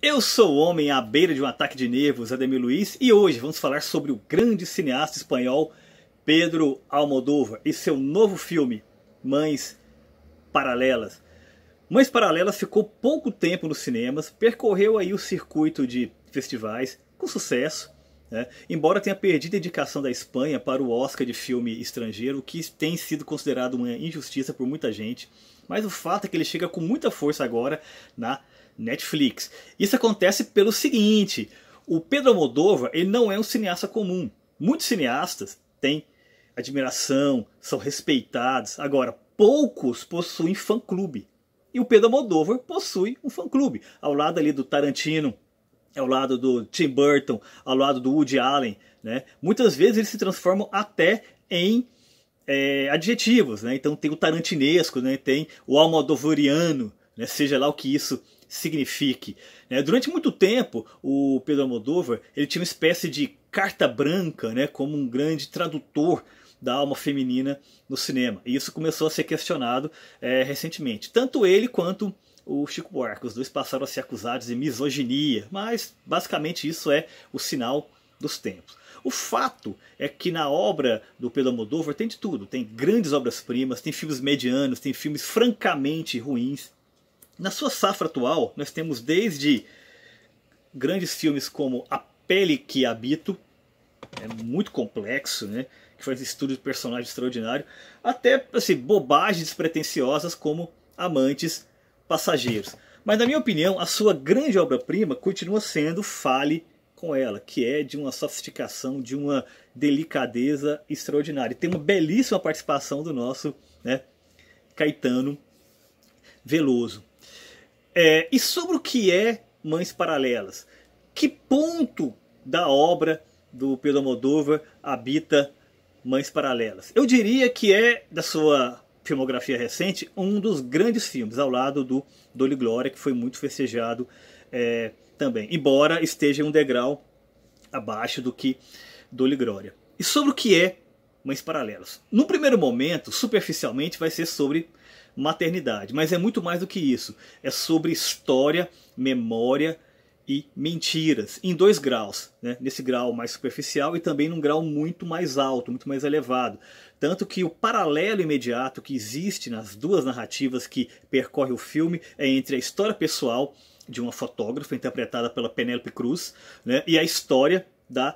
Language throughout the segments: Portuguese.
Eu sou o homem à beira de um ataque de nervos, Ademir Luiz, e hoje vamos falar sobre o grande cineasta espanhol Pedro Almodóvar e seu novo filme, Mães Paralelas. Mães Paralelas ficou pouco tempo nos cinemas, percorreu aí o circuito de festivais com sucesso, né? embora tenha perdido a indicação da Espanha para o Oscar de filme estrangeiro, que tem sido considerado uma injustiça por muita gente. Mas o fato é que ele chega com muita força agora na Netflix. Isso acontece pelo seguinte: o Pedro Almodóvar ele não é um cineasta comum. Muitos cineastas têm admiração, são respeitados. Agora, poucos possuem fã-clube. E o Pedro Almodóvar possui um fã-clube. Ao lado ali do Tarantino, ao lado do Tim Burton, ao lado do Woody Allen. Né? Muitas vezes eles se transformam até em é, adjetivos, né? Então tem o tarantinesco, né? Tem o almodovoriano, né? Seja lá o que isso signifique. Né? Durante muito tempo, o Pedro Almodóvar ele tinha uma espécie de carta branca, né? Como um grande tradutor da alma feminina no cinema. E isso começou a ser questionado é, recentemente. Tanto ele quanto o Chico Buarque. Os dois passaram a ser acusados de misoginia, mas basicamente isso é o sinal dos tempos. O fato é que na obra do Pedro Almodóvar tem de tudo. Tem grandes obras-primas, tem filmes medianos, tem filmes francamente ruins. Na sua safra atual, nós temos desde grandes filmes como A Pele que Habito, é muito complexo, né? que faz estudo de personagem extraordinário, até assim, bobagens pretensiosas como Amantes Passageiros. Mas, na minha opinião, a sua grande obra-prima continua sendo Fale com ela, que é de uma sofisticação, de uma delicadeza extraordinária. E tem uma belíssima participação do nosso né, Caetano Veloso. É, e sobre o que é Mães Paralelas? Que ponto da obra do Pedro Moldova habita Mães Paralelas? Eu diria que é, da sua filmografia recente, um dos grandes filmes, ao lado do Dole Glória, que foi muito festejado é, também, embora esteja um degrau abaixo do que do Ligrória. E sobre o que é Mães Paralelas? No primeiro momento, superficialmente, vai ser sobre maternidade, mas é muito mais do que isso. É sobre história, memória, e mentiras, em dois graus, né? nesse grau mais superficial e também num grau muito mais alto, muito mais elevado. Tanto que o paralelo imediato que existe nas duas narrativas que percorre o filme é entre a história pessoal de uma fotógrafa interpretada pela Penélope Cruz né? e a história da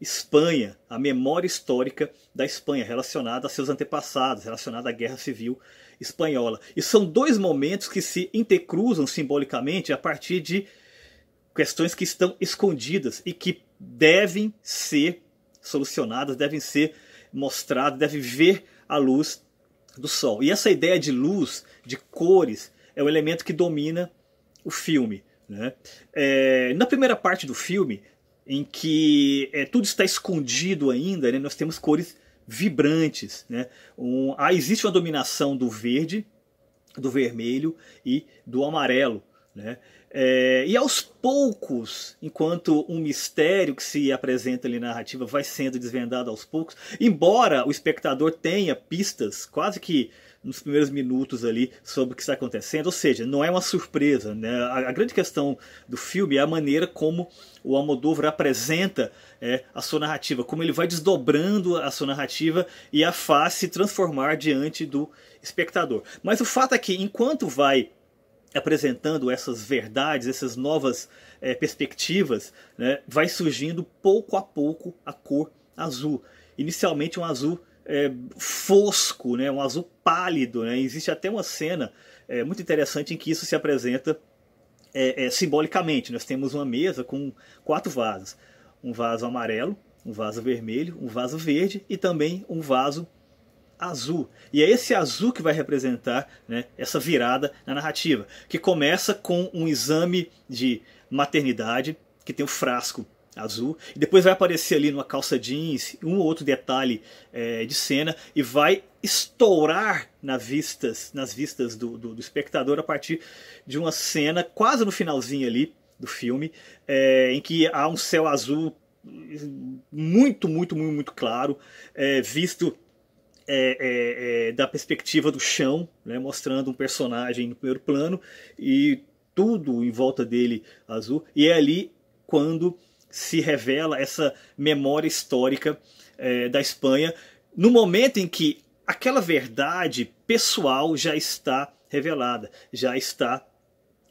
Espanha, a memória histórica da Espanha relacionada a seus antepassados, relacionada à Guerra Civil Espanhola. E são dois momentos que se intercruzam simbolicamente a partir de questões que estão escondidas e que devem ser solucionadas, devem ser mostradas, devem ver a luz do sol. E essa ideia de luz, de cores, é um elemento que domina o filme. Né? É, na primeira parte do filme, em que é, tudo está escondido ainda, né? nós temos cores vibrantes. Né? Um, ah, existe uma dominação do verde, do vermelho e do amarelo. Né? É, e aos poucos, enquanto um mistério que se apresenta ali na narrativa vai sendo desvendado aos poucos, embora o espectador tenha pistas quase que nos primeiros minutos ali sobre o que está acontecendo, ou seja, não é uma surpresa. Né? A, a grande questão do filme é a maneira como o Almodóvar apresenta é, a sua narrativa, como ele vai desdobrando a sua narrativa e a faz se transformar diante do espectador. Mas o fato é que enquanto vai apresentando essas verdades, essas novas é, perspectivas, né, vai surgindo pouco a pouco a cor azul. Inicialmente um azul é, fosco, né, um azul pálido. Né? Existe até uma cena é, muito interessante em que isso se apresenta simbolicamente. Nós temos uma mesa com quatro vasos: um vaso amarelo, um vaso vermelho, um vaso verde e também um vaso azul. E é esse azul que vai representar né, essa virada na narrativa, que começa com um exame de maternidade, que tem o um frasco azul, e depois vai aparecer ali numa calça jeans, um ou outro detalhe é, de cena, e vai estourar vistas, nas vistas do, do, do, espectador a partir de uma cena quase no finalzinho ali do filme, é, em que há um céu azul hum, muito, muito, muito, muito claro, é, visto é, é, é, da perspectiva do chão, né, mostrando um personagem no primeiro plano e tudo em volta dele azul. E é ali quando se revela essa memória histórica é, da Espanha, no momento em que aquela verdade pessoal já está revelada, já está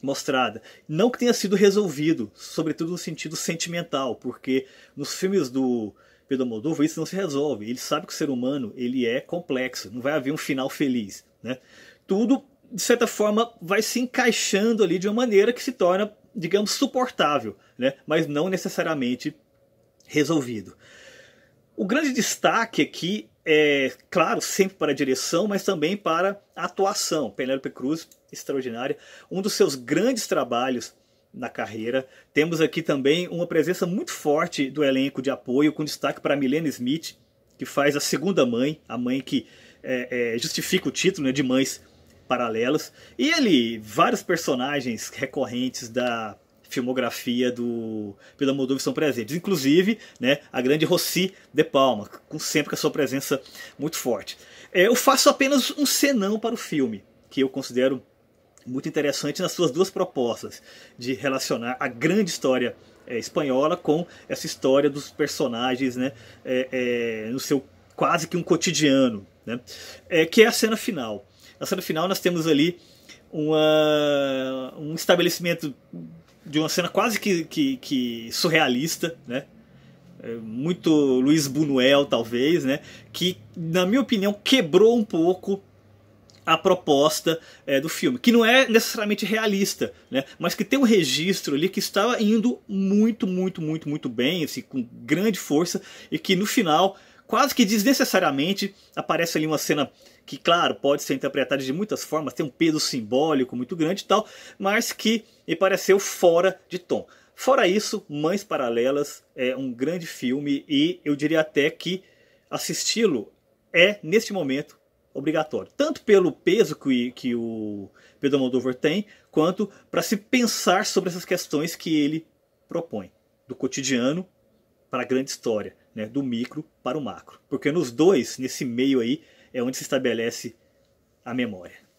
mostrada. Não que tenha sido resolvido, sobretudo no sentido sentimental, porque nos filmes do Pedro Moldova, isso não se resolve. Ele sabe que o ser humano ele é complexo, não vai haver um final feliz. Né? Tudo, de certa forma, vai se encaixando ali de uma maneira que se torna, digamos, suportável, né? mas não necessariamente resolvido. O grande destaque aqui é, claro, sempre para a direção, mas também para a atuação. Penélope Cruz, extraordinária. Um dos seus grandes trabalhos na carreira. Temos aqui também uma presença muito forte do elenco de apoio, com destaque para Milena Smith, que faz a segunda mãe, a mãe que é, é, justifica o título né, de Mães Paralelas. E ali, vários personagens recorrentes da filmografia do Pelo Moldova estão presentes. Inclusive, né, a grande Rossi de Palma, com sempre com a sua presença muito forte. É, eu faço apenas um senão para o filme, que eu considero muito interessante nas suas duas propostas de relacionar a grande história é, espanhola com essa história dos personagens né, é, é no seu quase que um cotidiano, né, é, que é a cena final. Na cena final nós temos ali uma, um estabelecimento de uma cena quase que, que, que surrealista, né, é, muito Luiz Buñuel talvez, né? Que, na minha opinião, quebrou um pouco a proposta é, do filme, que não é necessariamente realista, né? mas que tem um registro ali que estava indo muito, muito, muito, muito bem, assim, com grande força, e que no final, quase que desnecessariamente, aparece ali uma cena que, claro, pode ser interpretada de muitas formas, tem um peso simbólico muito grande e tal, mas que me pareceu fora de tom. Fora isso, Mães Paralelas é um grande filme e eu diria até que assisti-lo é, neste momento, obrigatório. Tanto pelo peso que, que o Pedro Moldover tem, quanto para se pensar sobre essas questões que ele propõe. Do cotidiano para a grande história, né? do micro para o macro. Porque nos dois, nesse meio aí, é onde se estabelece a memória.